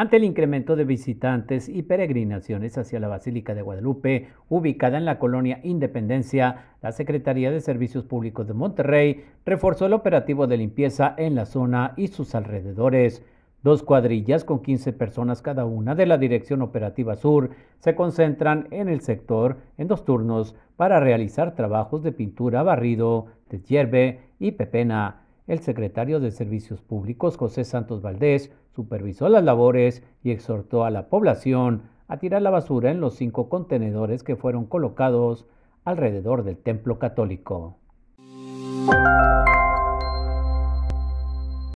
Ante el incremento de visitantes y peregrinaciones hacia la Basílica de Guadalupe, ubicada en la colonia Independencia, la Secretaría de Servicios Públicos de Monterrey reforzó el operativo de limpieza en la zona y sus alrededores. Dos cuadrillas con 15 personas cada una de la Dirección Operativa Sur se concentran en el sector en dos turnos para realizar trabajos de pintura, barrido, deshierve y pepena el secretario de Servicios Públicos, José Santos Valdés, supervisó las labores y exhortó a la población a tirar la basura en los cinco contenedores que fueron colocados alrededor del templo católico.